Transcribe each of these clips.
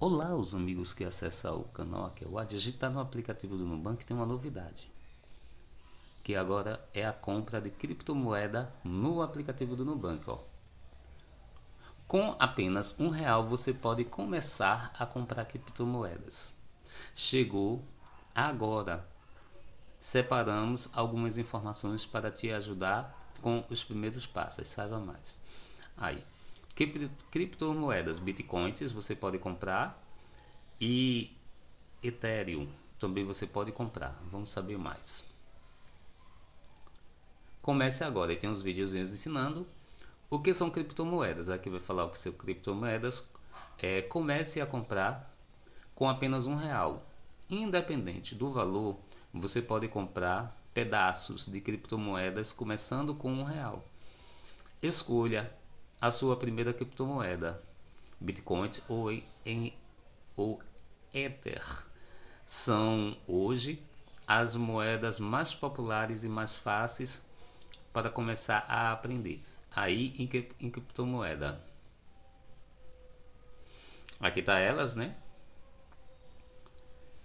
Olá, os amigos que acessam o canal aqui. É o Aquewad. digita tá no aplicativo do Nubank tem uma novidade. Que agora é a compra de criptomoeda no aplicativo do Nubank. Ó. Com apenas um real você pode começar a comprar criptomoedas. Chegou agora. Separamos algumas informações para te ajudar com os primeiros passos. Saiba mais. Aí, criptomoedas, bitcoins você pode comprar e Ethereum também você pode comprar. Vamos saber mais. Comece agora e tem uns videozinhos ensinando o que são criptomoedas. Aqui vai falar o que são criptomoedas. É, comece a comprar com apenas um real. Independente do valor, você pode comprar pedaços de criptomoedas começando com um real. Escolha a sua primeira criptomoeda, bitcoins ou, em, ou Ether. São hoje as moedas mais populares e mais fáceis para começar a aprender. Aí em, em criptomoeda. Aqui está elas, né?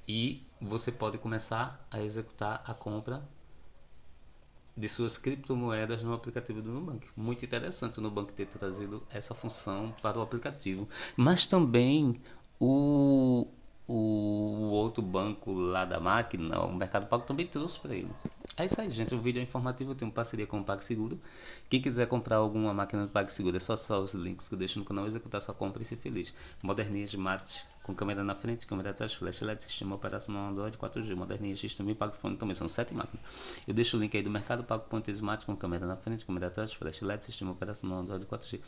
E você pode começar a executar a compra de suas criptomoedas no aplicativo do Nubank. Muito interessante o Nubank ter trazido essa função para o aplicativo. Mas também o, o outro banco lá da máquina, o Mercado Pago, também trouxe para ele. É isso aí, gente. O vídeo é informativo. Eu tenho parceria com o PagSeguro. Quem quiser comprar alguma máquina do PagSeguro, é só só os links que eu deixo no canal. Executar sua compra e ser feliz. Moderninha de mates com câmera na frente, câmera atrás, flash LED, sistema operacional Android 4G. Moderninha X também, PagFone também. São sete máquinas. Eu deixo o link aí do mercado Mate com câmera na frente, câmera atrás, flash LED, sistema operacional Android 4G.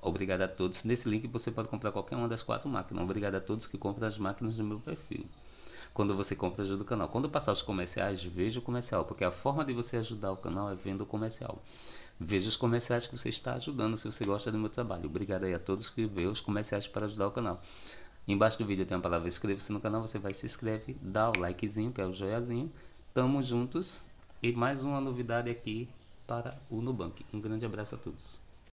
Obrigado a todos. Nesse link você pode comprar qualquer uma das quatro máquinas. Obrigado a todos que compram as máquinas do meu perfil quando você compra, ajuda o canal. Quando passar os comerciais, veja o comercial, porque a forma de você ajudar o canal é vendo o comercial. Veja os comerciais que você está ajudando se você gosta do meu trabalho. Obrigado aí a todos que vê os comerciais para ajudar o canal. Embaixo do vídeo tem uma palavra inscreva-se no canal, você vai se inscreve, dá o likezinho, que é o joiazinho. Tamo juntos e mais uma novidade aqui para o Nubank. Um grande abraço a todos.